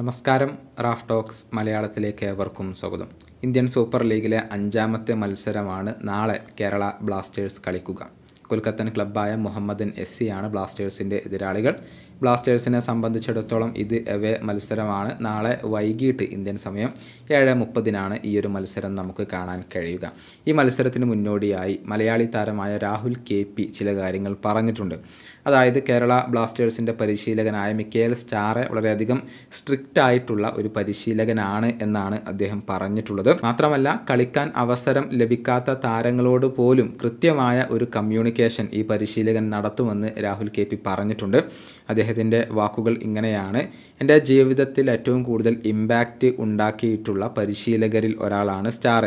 നമസ്കാരം Raf talks മലയാളത്തിലേക്ക് ഏവർക്കും സ്വാഗതം ഇന്ത്യൻ സൂപ്പർ ലീഗിലെ അഞ്ചാമത്തെ മത്സരമാണ് നാളെ കേരള ബ്ലാസ്റ്റേഴ്സ് കളിക്കുക കൊൽക്കത്തൻ ക്ലബ്ബായ മുഹമ്മദൻ എസ് സിയാണ് ബ്ലാസ്റ്റേഴ്സിൻ്റെ എതിരാളികൾ ബ്ലാസ്റ്റേഴ്സിനെ സംബന്ധിച്ചിടത്തോളം ഇത് എവേ മത്സരമാണ് നാളെ വൈകിട്ട് ഇന്ത്യൻ സമയം ഏഴ് മുപ്പതിനാണ് ഈ ഒരു മത്സരം നമുക്ക് കാണാൻ കഴിയുക ഈ മത്സരത്തിന് മുന്നോടിയായി മലയാളി താരമായ രാഹുൽ കെ പി ചില കാര്യങ്ങൾ പറഞ്ഞിട്ടുണ്ട് അതായത് കേരള ബ്ലാസ്റ്റേഴ്സിൻ്റെ പരിശീലകനായ മിക്കേൽ സ്റ്റാറെ വളരെയധികം സ്ട്രിക്റ്റ് ആയിട്ടുള്ള ഒരു പരിശീലകനാണ് എന്നാണ് അദ്ദേഹം പറഞ്ഞിട്ടുള്ളത് മാത്രമല്ല കളിക്കാൻ അവസരം ലഭിക്കാത്ത താരങ്ങളോട് പോലും കൃത്യമായ ഒരു കമ്മ്യൂണിക്കേഷൻ ആപ്ലിക്കേഷൻ ഈ പരിശീലകൻ നടത്തുമെന്ന് രാഹുൽ കെ പി പറഞ്ഞിട്ടുണ്ട് അദ്ദേഹത്തിൻ്റെ വാക്കുകൾ ഇങ്ങനെയാണ് എൻ്റെ ജീവിതത്തിൽ ഏറ്റവും കൂടുതൽ ഇമ്പാക്റ്റ് ഉണ്ടാക്കിയിട്ടുള്ള പരിശീലകരിൽ ഒരാളാണ് സ്റ്റാർ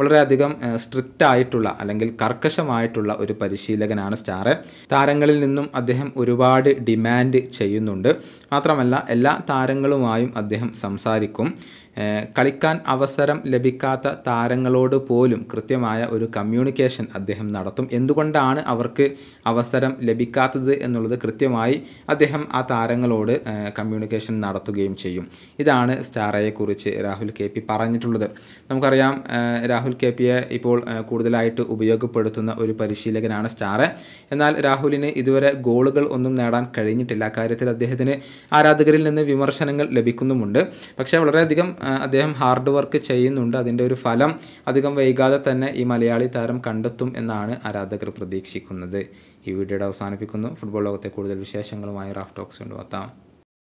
വളരെയധികം സ്ട്രിക്റ്റ് ആയിട്ടുള്ള അല്ലെങ്കിൽ കർക്കശമായിട്ടുള്ള ഒരു പരിശീലകനാണ് സ്റ്റാർ താരങ്ങളിൽ നിന്നും അദ്ദേഹം ഒരുപാട് ഡിമാൻഡ് ചെയ്യുന്നുണ്ട് മാത്രമല്ല എല്ലാ താരങ്ങളുമായും അദ്ദേഹം സംസാരിക്കും കളിക്കാൻ അവസരം ലഭിക്കാത്ത താരങ്ങളോട് പോലും കൃത്യമായ ഒരു കമ്മ്യൂണിക്കേഷൻ അദ്ദേഹം നടത്തും എന്തുകൊണ്ടാണ് അവർക്ക് അവസരം ലഭിക്കാത്തത് എന്നുള്ളത് കൃത്യമായി അദ്ദേഹം ആ താരങ്ങളോട് കമ്മ്യൂണിക്കേഷൻ നടത്തുകയും ചെയ്യും ഇതാണ് സ്റ്റാറയെക്കുറിച്ച് രാഹുൽ കെ പി പറഞ്ഞിട്ടുള്ളത് നമുക്കറിയാം രാഹുൽ കെ പിയെ ഇപ്പോൾ കൂടുതലായിട്ട് ഉപയോഗപ്പെടുത്തുന്ന ഒരു പരിശീലകനാണ് സ്റ്റാറ് എന്നാൽ രാഹുലിന് ഇതുവരെ ഗോളുകൾ ഒന്നും നേടാൻ കഴിഞ്ഞിട്ടില്ല കാര്യത്തിൽ അദ്ദേഹത്തിന് ആരാധകരിൽ നിന്ന് വിമർശനങ്ങൾ ലഭിക്കുന്നുമുണ്ട് പക്ഷേ വളരെയധികം അദ്ദേഹം ഹാർഡ് വർക്ക് ചെയ്യുന്നുണ്ട് അതിൻ്റെ ഒരു ഫലം അധികം വൈകാതെ തന്നെ ഈ മലയാളി താരം കണ്ടെത്തും എന്നാണ് ആരാധകർ പ്രതീക്ഷിക്കുന്നത് ഈ വീഡിയോയുടെ അവസാനിപ്പിക്കുന്നു ഫുട്ബോൾ ലോകത്തെ കൂടുതൽ വിശേഷങ്ങളുമായി റാഫ് ടോക്സ് കൊണ്ടുവത്താം